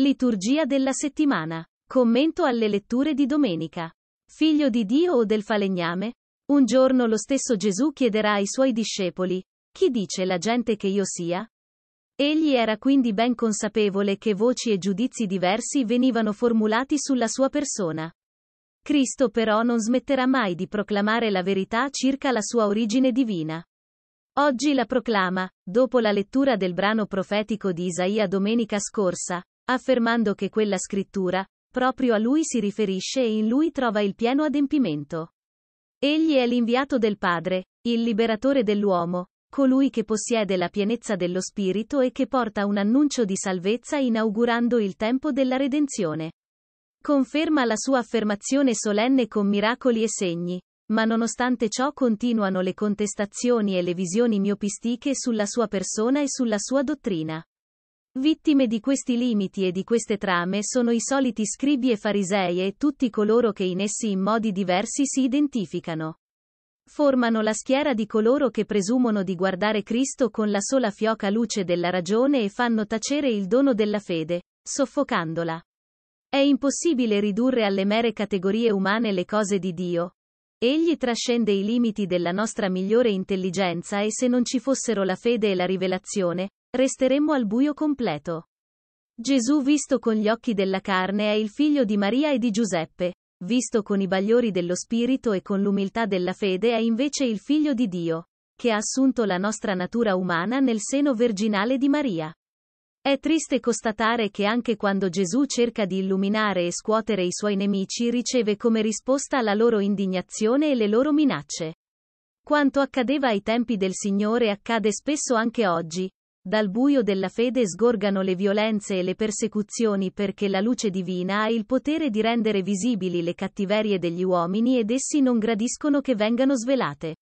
Liturgia della settimana. Commento alle letture di domenica. Figlio di Dio o del falegname? Un giorno lo stesso Gesù chiederà ai suoi discepoli, chi dice la gente che io sia? Egli era quindi ben consapevole che voci e giudizi diversi venivano formulati sulla sua persona. Cristo però non smetterà mai di proclamare la verità circa la sua origine divina. Oggi la proclama, dopo la lettura del brano profetico di Isaia domenica scorsa, affermando che quella scrittura, proprio a lui si riferisce e in lui trova il pieno adempimento. Egli è l'inviato del Padre, il liberatore dell'uomo, colui che possiede la pienezza dello Spirito e che porta un annuncio di salvezza inaugurando il tempo della redenzione. Conferma la sua affermazione solenne con miracoli e segni, ma nonostante ciò continuano le contestazioni e le visioni miopistiche sulla sua persona e sulla sua dottrina. Vittime di questi limiti e di queste trame sono i soliti scribi e farisei e tutti coloro che in essi in modi diversi si identificano. Formano la schiera di coloro che presumono di guardare Cristo con la sola fioca luce della ragione e fanno tacere il dono della fede, soffocandola. È impossibile ridurre alle mere categorie umane le cose di Dio, Egli trascende i limiti della nostra migliore intelligenza e se non ci fossero la fede e la rivelazione, resteremmo al buio completo. Gesù visto con gli occhi della carne è il figlio di Maria e di Giuseppe, visto con i bagliori dello spirito e con l'umiltà della fede è invece il figlio di Dio, che ha assunto la nostra natura umana nel seno virginale di Maria. È triste constatare che anche quando Gesù cerca di illuminare e scuotere i suoi nemici riceve come risposta la loro indignazione e le loro minacce. Quanto accadeva ai tempi del Signore accade spesso anche oggi. Dal buio della fede sgorgano le violenze e le persecuzioni perché la luce divina ha il potere di rendere visibili le cattiverie degli uomini ed essi non gradiscono che vengano svelate.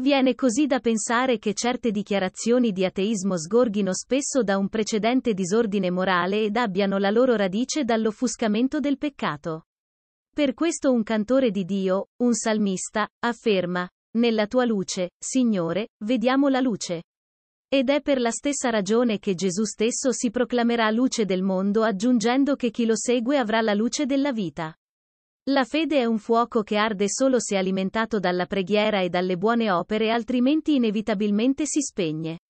Viene così da pensare che certe dichiarazioni di ateismo sgorghino spesso da un precedente disordine morale ed abbiano la loro radice dall'offuscamento del peccato. Per questo un cantore di Dio, un salmista, afferma, Nella tua luce, Signore, vediamo la luce. Ed è per la stessa ragione che Gesù stesso si proclamerà luce del mondo aggiungendo che chi lo segue avrà la luce della vita. La fede è un fuoco che arde solo se alimentato dalla preghiera e dalle buone opere altrimenti inevitabilmente si spegne.